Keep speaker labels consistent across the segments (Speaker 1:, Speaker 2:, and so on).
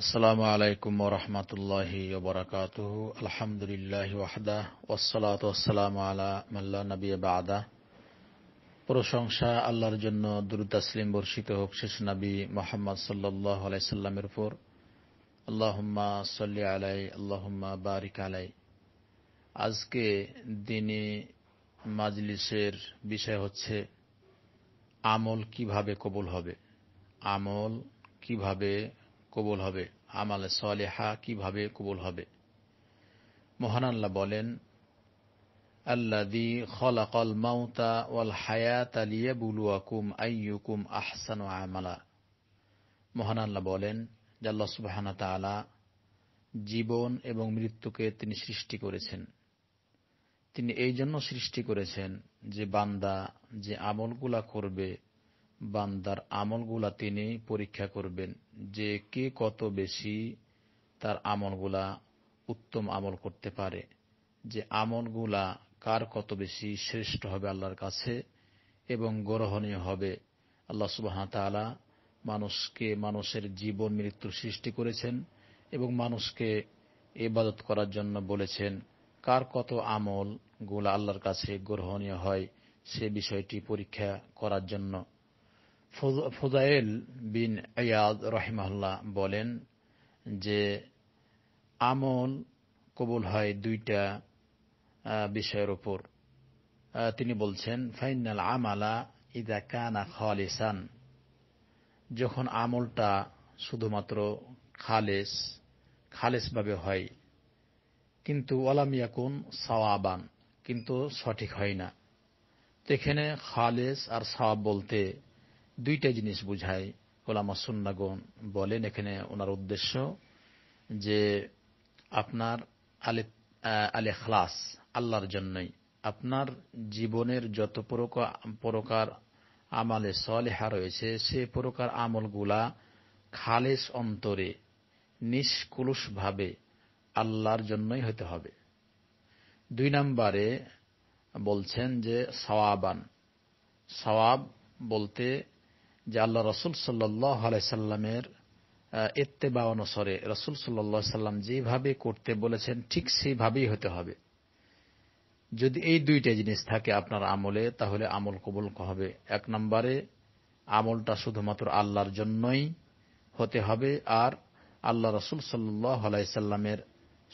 Speaker 1: আসসালামু আলাইকুম আলহামদুলিল্লাহ ওয়াহদা ওসালাত ওসালাম আলা মাল্লা নবী বাদা প্রশংসা আল্লাহর জন্য বর্ষিত হোক শেষ নবী মোহাম্মদ সাল্লাহ আলাইসাল্লামের উপর আল্লাহম্মা সাল্লি আলাই আল্লাহম্মা বারিক আলাই আজকে দিনে মাজলিসের বিষয় হচ্ছে আমল কিভাবে কবুল হবে আমল কিভাবে কবুল হবে আমাল সলেহা কিভাবে কবুল হবে মহান আল্লাহ বলেন আল্লাদি খলাকল ওয়াল হায়াত আহসান আমালা আল্লাহ বলেন জীবন এবং মৃত্যুকে তিনি সৃষ্টি করেছেন তিনি এই জন্য সৃষ্টি করেছেন যে বান্দা যে আমলগুলা করবে বান্দার আমলগুলা তিনি পরীক্ষা করবেন যে কে কত বেশি তার আমলগুলা উত্তম আমল করতে পারে যে আমলগুলা কার কত বেশি শ্রেষ্ঠ হবে আল্লাহর কাছে এবং গ্রহণীয় হবে আল্লাহ সুবাহ তালা মানুষকে মানুষের জীবন মৃত্যু সৃষ্টি করেছেন এবং মানুষকে এবাদত করার জন্য বলেছেন কার কত আমল গুলো আল্লাহর কাছে গ্রহণীয় হয় সে বিষয়টি পরীক্ষা করার জন্য ফুজাইল বিন আয়াদ রহিমাল্লাহ বলেন যে আমল কবুল হয় দুইটা বিষয়ের উপর তিনি বলছেন ফাইনাল আমালা ইদা কানা খালিসান যখন আমলটা শুধুমাত্র খালেস খালেসভাবে হয় কিন্তু কোন সাওয়াবান কিন্তু সঠিক হয় না এখানে খালেস আর সাওয়াব বলতে দুইটা জিনিস বুঝায় ওলামা সুন্নাগণ বলেন এখানে ওনার উদ্দেশ্য যে আপনার আলে আলে খালাস আল্লাহর জন্যই আপনার জীবনের যত প্রকার আমালে সলেহা রয়েছে সে প্রকার আমলগুলা খালেস অন্তরে নিষ্কুলুষভাবে আল্লাহর জন্যই হতে হবে দুই নম্বরে বলছেন যে সওয়াবান সওয়াব বলতে যে আল্লাহ রসুল সাল্লাহ সাল্লামের এত্তেবা অনুসরে রসুল সাল্লা সাল্লাম যেভাবে করতে বলেছেন ঠিক সেইভাবেই হতে হবে যদি এই দুইটা জিনিস থাকে আপনার আমলে তাহলে আমল কবল হবে এক নম্বরে আমলটা শুধুমাত্র আল্লাহর জন্যই হতে হবে আর আল্লাহ রসুল সাল্লাই আলাইসাল্লামের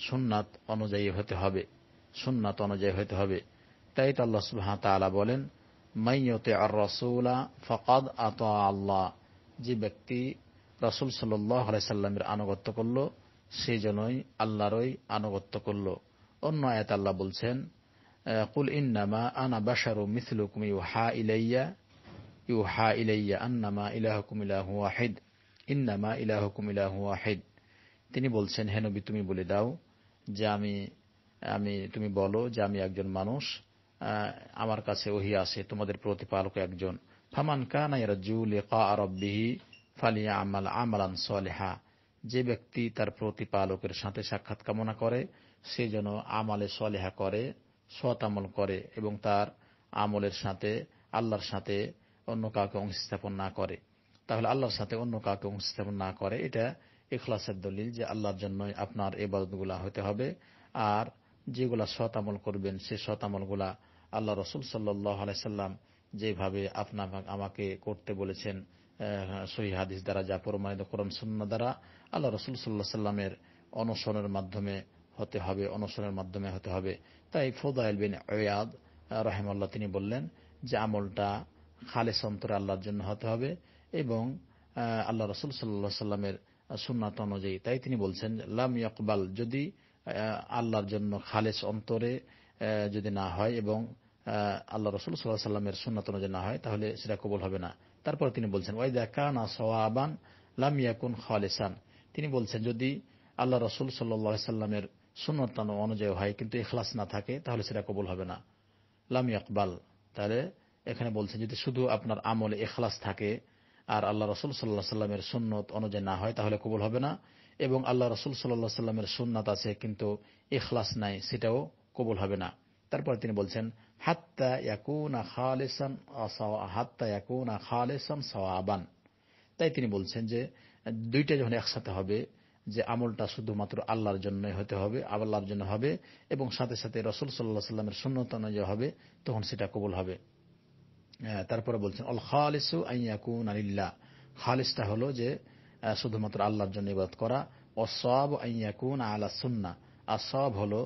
Speaker 1: সুন্নাত অনুযায়ী হতে হবে সুন্নাত অনুযায়ী হতে হবে তাই তো আল্লাহ সুবাহ তালা বলেন মাইয়তে আর রসৌলা ফকাদ আত আল্লাহ যে ব্যক্তি রসুল সাল্লাইসাল্লামের আনুগত্য করল সেই জন্যই আল্লাহরই আনুগত্য করল অন্য আয়াত আল্লাহ বলছেন কুল ইন্নামা আনা বাসারু ইউ হা ইলাইয়া ইউ হা ইলাইয়া আন্নামা ইলাহকুম ইলাহু ওয়াহিদ ইন্নামা ইলাহকুম ইলাহু ওয়াহিদ তিনি বলছেন হেনবি তুমি বলে দাও যে আমি আমি তুমি বলো যে আমি একজন মানুষ আমার কাছে ওহি আছে তোমাদের প্রতিপালক একজন ফামান কানাইরাজুলিহি ফালিয়া আমাল আমালান সলেহা যে ব্যক্তি তার প্রতিপালকের সাথে সাক্ষাৎ কামনা করে সে যেন আমালে সলেহা করে সৎ আমল করে এবং তার আমলের সাথে আল্লাহর সাথে অন্য কাউকে অংশ স্থাপন না করে তাহলে আল্লাহর সাথে অন্য কাউকে অংশ স্থাপন না করে এটা এখলাসের দলিল যে আল্লাহর জন্যই আপনার এবাদতগুলা হতে হবে আর যেগুলা সৎ আমল করবেন সে সৎ আমলগুলা আল্লাহ রসুল সাল্লাহ আলাইসাল্লাম যেভাবে আপনা আমাকে করতে বলেছেন সহি হাদিস দ্বারা যা প্রমাণিত করম শূন্য দ্বারা আল্লাহ রসুল সাল্লাহ সাল্লামের অনশনের মাধ্যমে হতে হবে অনশনের মাধ্যমে হতে হবে তাই ফোদাইল বিন ওয়াদ রহেমাল্লাহ তিনি বললেন যে আমলটা খালেস অন্তরে আল্লাহর জন্য হতে হবে এবং আল্লাহ রসুল সাল্লাহ সাল্লামের সুন্নাত অনুযায়ী তাই তিনি বলছেন লাম ইয়াকবাল যদি আল্লাহর জন্য খালেস অন্তরে যদি না হয় এবং আল্লাহ রসুল সাল্লাহ সাল্লামের সুন্নাত অনুযায়ী না হয় তাহলে সেটা কবল হবে না তারপর তিনি বলছেন ওয়াইদা কানা সওয়াবান লাম ইয়াকুন খালেসান তিনি বলছেন যদি আল্লাহ রসুল সাল্লাহ সাল্লামের সুন্নত অনুযায়ী হয় কিন্তু এখলাস না থাকে তাহলে সেটা কবল হবে না লাম ইয়াকবাল তাহলে এখানে বলছেন যদি শুধু আপনার আমলে এখলাস থাকে আর আল্লাহ রসুল সাল্লাহ সাল্লামের সুন্নত অনুযায়ী না হয় তাহলে কবুল হবে না এবং আল্লাহ রসুল সাল্লাহ সাল্লামের সুন্নাত আছে কিন্তু এখলাস নাই সেটাও কবুল হবে না তারপর তিনি বলছেন হাত্তা ইয়াকুনা খালেসান হাত্তা ইয়াকুনা খালেসান সওয়াবান তাই তিনি বলছেন যে দুইটা যখন একসাথে হবে যে আমলটা শুধুমাত্র আল্লাহর জন্যই হতে হবে আল্লাহর জন্য হবে এবং সাথে সাথে রসুল সাল্লাহ সাল্লামের সুন্নত অনুযায়ী হবে তখন সেটা কবুল হবে হ্যাঁ, তারপরে বলছেন অল খালিসু আইয়াকুন আলিল্লা খালিসটা হলো যে শুধুমাত্র আল্লাহর জন্য ইবাদত করা অসব আইয়াকুন আলা সুন্না আর সব হলো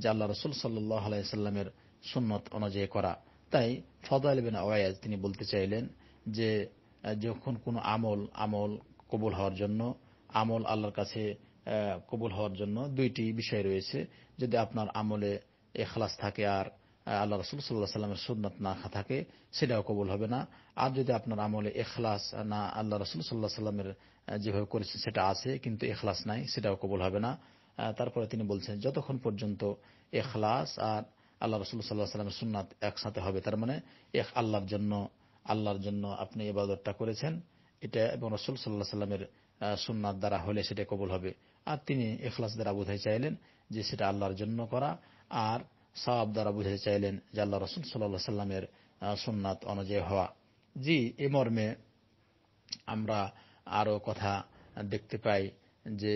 Speaker 1: যে আল্লাহ রসুল সাল্লাহ আলাইসাল্লামের সুন্নত অনুযায়ী করা তাই ফদাইল বিন ওয়াইজ তিনি বলতে চাইলেন যে যখন কোনো আমল আমল কবুল হওয়ার জন্য আমল আল্লাহর কাছে কবুল হওয়ার জন্য দুইটি বিষয় রয়েছে যদি আপনার আমলে এখলাস থাকে আর আল্লাহ রসুল সাল্লাহ সাল্লামের সুন্নত না থাকে সেটাও কবুল হবে না আর যদি আপনার আমলে এখলাস না আল্লাহ রসুল সাল্লাহ সাল্লামের যেভাবে করেছেন সেটা আছে কিন্তু এখলাস নাই সেটাও কবুল হবে না তারপরে তিনি বলছেন যতক্ষণ পর্যন্ত এখলাস আর আল্লাহ রসুল সাল্লাহ সাল্লামের সুন্নাত একসাথে হবে তার মানে এক আল্লাহর জন্য আল্লাহর জন্য আপনি এবাদতটা করেছেন এটা এবং রসুল সাল্লাহ সাল্লামের সুন্নাত দ্বারা হলে সেটা কবুল হবে আর তিনি এখলাস দ্বারা বোঝাই চাইলেন যে সেটা আল্লাহর জন্য করা আর সাহাব দ্বারা বুঝাতে চাইলেন যে আল্লাহ রসুল সাল্লাহ সাল্লামের সোননাত অনুযায়ী হওয়া জি এ মর্মে আমরা আরও কথা দেখতে পাই যে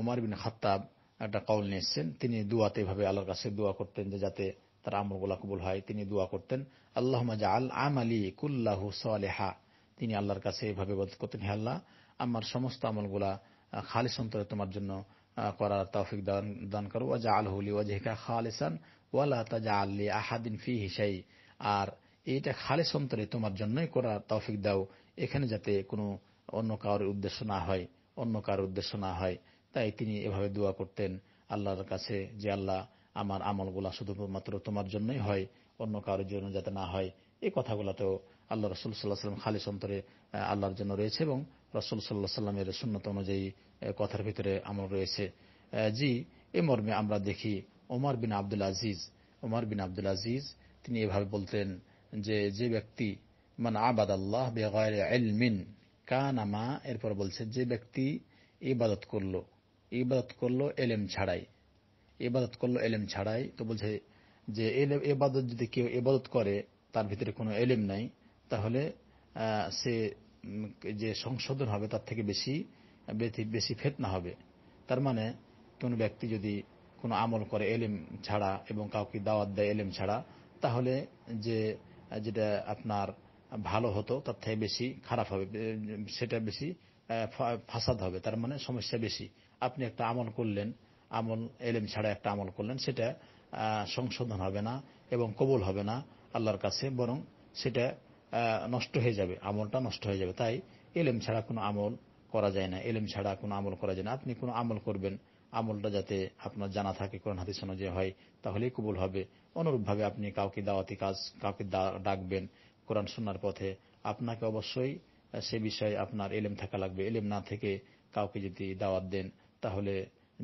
Speaker 1: ওমার বিন খাত্তাব একটা কল নিয়েছেন তিনি দুয়াতে এভাবে আল্লাহর কাছে দোয়া করতেন যে যাতে তার আমলগুলা কবুল হয় তিনি দোয়া করতেন আল্লাহ আল আম আলী কুল্লাহু সালেহা তিনি আল্লাহর কাছে এভাবে করতেন হে আল্লাহ আমার সমস্ত আমলগুলা খালি অন্তরে তোমার জন্য করার তৌফিক দান দান করো ওয়াজা আলহুলি ওয়াজহিকা খালিসান ওয়ালা তাজা আল্লি আহাদিন ফি শাই আর এটা খালিস অন্তরে তোমার জন্যই করার তৌফিক দাও এখানে যাতে কোনো অন্য কারোর উদ্দেশ্য না হয় অন্য কারোর উদ্দেশ্য না হয় তাই তিনি এভাবে দোয়া করতেন আল্লাহর কাছে যে আল্লাহ আমার আমলগুলা শুধুমাত্র তোমার জন্যই হয় অন্য কারোর জন্য যাতে না হয় এই কথাগুলো তো আল্লাহ রসুল সাল্লাহ সাল্লাম খালিস অন্তরে আল্লাহর জন্য রয়েছে এবং রসুল সাল্লাহ সাল্লামের সুন্নত অনুযায়ী কথার ভিতরে আমল রয়েছে জি এ মর্মে আমরা দেখি ওমর বিন আব্দুল আজিজ ওমর বিন আব্দুল আজিজ তিনি এভাবে বলতেন যে যে ব্যক্তি মানে আবাদ আল্লাহ বেগমিন কানামা এরপর বলছে যে ব্যক্তি ইবাদত করলো ইবাদত করলো এলেম ছাড়াই ইবাদত করলো এলেম ছাড়াই তো বলছে যে এবাদত যদি কেউ এবাদত করে তার ভিতরে কোনো এলেম নাই তাহলে সে যে সংশোধন হবে তার থেকে বেশি বেশি ফেতনা হবে তার মানে কোনো ব্যক্তি যদি কোনো আমল করে এলেম ছাড়া এবং কাউকে দাওয়াত দেয় এলেম ছাড়া তাহলে যে যেটা আপনার ভালো হতো তার থেকে বেশি খারাপ হবে সেটা বেশি ফাসাদ হবে তার মানে সমস্যা বেশি আপনি একটা আমল করলেন আমল এলেম ছাড়া একটা আমল করলেন সেটা সংশোধন হবে না এবং কবুল হবে না আল্লাহর কাছে বরং সেটা নষ্ট হয়ে যাবে আমলটা নষ্ট হয়ে যাবে তাই এলেম ছাড়া কোনো আমল করা যায় না এলেম ছাড়া কোনো আমল করা যায় না আপনি কোনো আমল করবেন আমলটা যাতে আপনার জানা থাকে কোরআন হাদিস যে হয় তাহলেই কবুল হবে অনুরূপভাবে আপনি কাউকে দাওয়াতি কাজ কাউকে ডাকবেন কোরআন শোনার পথে আপনাকে অবশ্যই সে বিষয়ে আপনার এলেম থাকা লাগবে এলেম না থেকে কাউকে যদি দাওয়াত দেন তাহলে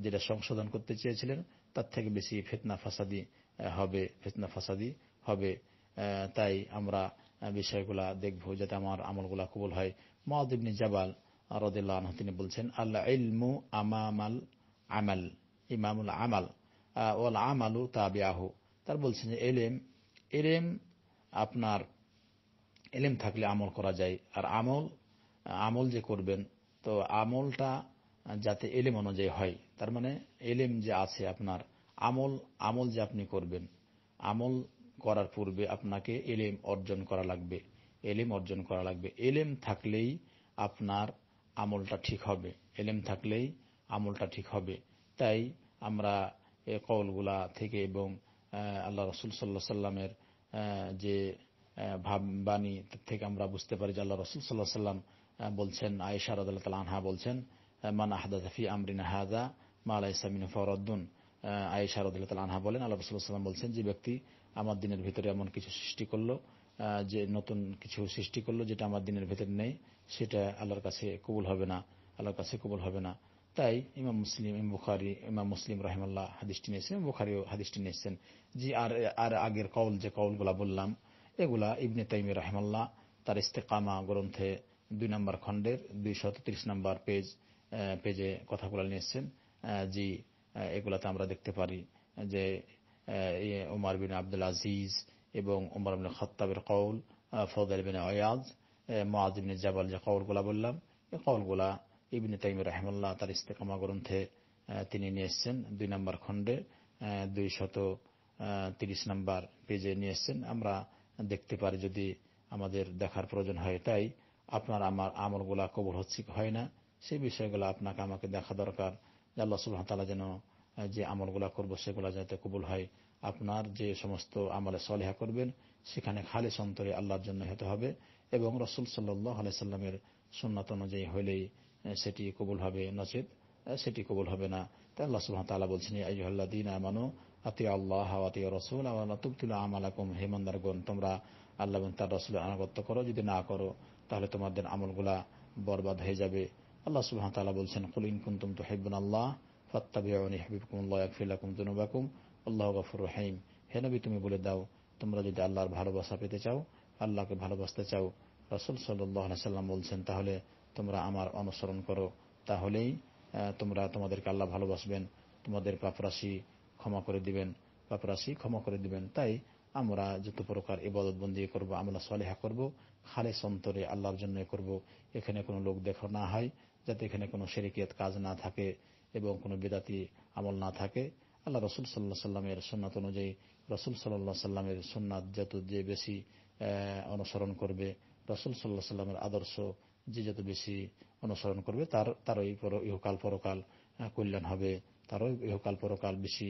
Speaker 1: যেটা সংশোধন করতে চেয়েছিলেন তার থেকে বেশি ফেতনা ফাসাদি হবে ফেতনা ফাসাদি হবে তাই আমরা বিষয়গুলা দেখব যাতে আমার আমলগুলা কবুল হয় মহাদিবনি জাবাল রদিল্লাহ তিনি বলছেন আল্লাহ ইলমু আমামাল আমাল ইমামুল আমাল ওল আমালু তাবিয়াহু তার বলছেন যে এলেম এলেম আপনার এলেম থাকলে আমল করা যায় আর আমল আমল যে করবেন তো আমলটা যাতে এলেম অনুযায়ী হয় তার মানে এলেম যে আছে আপনার আমল আমল যে আপনি করবেন আমল করার পূর্বে আপনাকে এলেম অর্জন করা লাগবে এলেম অর্জন করা লাগবে এলেম থাকলেই আপনার আমলটা ঠিক হবে এলেম থাকলেই আমলটা ঠিক হবে তাই আমরা এ কলগুলা থেকে এবং আল্লাহ রসুল সাল্লাহ সাল্লামের যে ভাববাণী থেকে আমরা বুঝতে পারি যে আল্লাহ রসুল সাল্লাহ সাল্লাম বলছেন আয়েশা রাদাল্লাহ তাল আনহা বলছেন মান জাফি আমরিন হাজা মা আলাইসামিন ফরদ্দুন আয়েশা রাদাল্লাহ তাল আনহা বলেন আল্লাহ রসুল্লাহ সাল্লাম বলছেন যে ব্যক্তি আমার দিনের ভিতরে এমন কিছু সৃষ্টি করলো যে নতুন কিছু সৃষ্টি করলো যেটা আমার দিনের ভেতরে নেই সেটা আল্লাহর কাছে কবুল হবে না আল্লাহর কাছে কবুল হবে না তাই ইমাম মুসলিম ইম বুখারি ইমাম মুসলিম রহমাল্লাহ হাদিসটি নিয়েছেন বুখারিও হাদিসটি নিয়েছেন যে আর আর আগের কৌল যে কৌলগুলা বললাম এগুলা ইবনে তাইমি রহমাল্লাহ তার ইস্তেকামা গ্রন্থে দুই নম্বর খণ্ডের দুইশো ত্রিশ নম্বর পেজ পেজে কথাগুলো নিয়েছেন জি এগুলাতে আমরা দেখতে পারি যে উমার বিন আব্দুল আজিজ এবং উমর বিন খত্তাবের কৌল ফজল বিন অয়াজ মোয়াজিবিন জাবাল যে কৌলগুলা বললাম এই কৌলগুলা ইবিন তাইম রহমুল্লাহ তার ইস্তেকামা গ্রন্থে তিনি নিয়ে এসছেন দুই নম্বর খণ্ডে দুই শত তিরিশ নম্বর পেজে নিয়ে এসছেন আমরা দেখতে পারি যদি আমাদের দেখার প্রয়োজন হয় তাই আপনার আমার আমলগুলা কবর হচ্ছে হয় না সেই বিষয়গুলো আপনাকে আমাকে দেখা দরকার আল্লাহ সুবাহতালা যেন যে আমলগুলা করব সেগুলা যাতে কবুল হয় আপনার যে সমস্ত আমলে সলেহা করবেন সেখানে খালি সন্তরে আল্লাহর জন্য হতে হবে এবং রসুল সাল্লাহ সাল্লামের সুন্নাত অনুযায়ী হইলেই সেটি কবুল হবে নচেত সেটি কবুল হবে না তাই আল্লাহ সুহাম তালা বলছেন আল্লাহ দিন আমানো আতি আল্লাহ আতি রসুল তুবতুল আমালাকুম হেমন্দারগণ তোমরা আল্লাহ এবং তার রসুলের আনাগত্য করো যদি না করো তাহলে তোমাদের আমলগুলা বরবাদ হয়ে যাবে আল্লাহ সুহাম তালা বলছেন কুলিন কুন্তুম তো হেব্বন আল্লাহ ফাত্তাবিউনি হাবিবকুমুল্লাহ ইয়াগফির লাকুম যুনুবাকুম আল্লাহু গফুর রহিম হেনবি তুমি বলে দাও তোমরা যদি আল্লাহর ভালোবাসা পেতে চাও আল্লাহকে ভালোবাসতে চাও রসুল সাল্লাম বলছেন তাহলে তোমরা আমার অনুসরণ করো তাহলেই তোমরা তোমাদেরকে আল্লাহ ভালোবাসবেন তোমাদের পাপরাশি ক্ষমা করে দিবেন পাপরাশি ক্ষমা করে দিবেন তাই আমরা যত প্রকার ইবাদতবন্দি করব আমরা সলেহা করব খালে সন্তরে আল্লাহর জন্য করব এখানে কোনো লোক দেখা না হয় যাতে এখানে কোনো শেরিকিয়ত কাজ না থাকে এবং কোনো বেদাতি আমল না থাকে আল্লাহ রসুল সাল্লাহ সাল্লামের সুন্নাত অনুযায়ী রসুল সাল্লাহ সাল্লামের সুন্নাত যত যে বেশি অনুসরণ করবে রসুল সাল্লাহ সাল্লামের আদর্শ যে যত বেশি অনুসরণ করবে তার পর ইহকাল পরকাল কল্যাণ হবে তারও ইহকাল পরকাল বেশি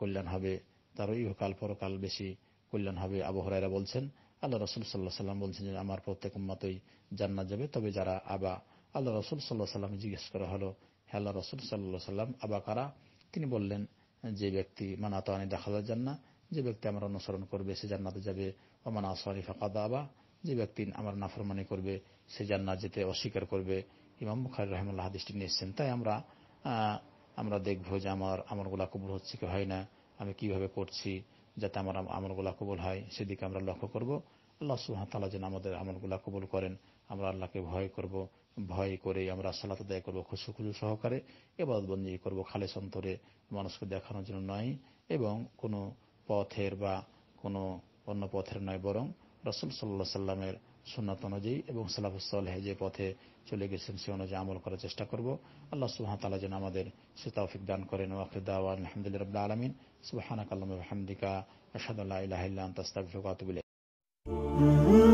Speaker 1: কল্যাণ হবে তারও ইহকাল পরকাল বেশি কল্যাণ হবে আবহরাইরা বলছেন আল্লাহ রসুল সাল্লাহ সাল্লাম বলছেন যে আমার প্রত্যেক মতোই জান্নাত যাবে তবে যারা আবা আল্লাহ রসুল সাল্লাহ সাল্লাম জিজ্ঞেস করা হলো হ্যাঁ আল্লাহ রসুল সাল্লাহ সাল্লাম কারা তিনি বললেন যে ব্যক্তি মানাতানি দেখা যান না যে ব্যক্তি আমার অনুসরণ করবে সে জান্নাতে যাবে অমান আসরি ফাঁকা দাবা যে ব্যক্তি আমার নাফরমানি করবে সে জান্নাত যেতে অস্বীকার করবে ইমাম মুখার রহমুল্লাহ হাদিসটি নিয়েছেন তাই আমরা আমরা দেখব যে আমার আমলগুলা কবুল হচ্ছে কি হয় না আমি কিভাবে করছি যাতে আমার আমলগুলা কবুল হয় সেদিকে আমরা লক্ষ্য করব আল্লাহ সুহাতালা যেন আমাদের আমলগুলা কবুল করেন আমরা আল্লাহকে ভয় করব ভয় করে আমরা সালাত আদায় করবো খুশু খুশু সহকারে এবাদবন্দি করব খালেস অন্তরে মানুষকে দেখানোর জন্য নয় এবং কোনো পথের বা কোনো অন্য পথের নয় বরং রসুল সাল্লাহ সাল্লামের সুন্নাত অনুযায়ী এবং সালাফুসলহে যে পথে চলে গেছেন সে অনুযায়ী আমল করার চেষ্টা করব আল্লাহ সুহান তালা যেন আমাদের সে দান করেন ওয়াকিদাওয়ান আলহামদুলিল্লাহ রবিল্লা আলমিন সুবাহানাকাল্লাম হামদিকা আসাদুল্লাহ ইহিল্লাম তাস্তাবিফাতুবিল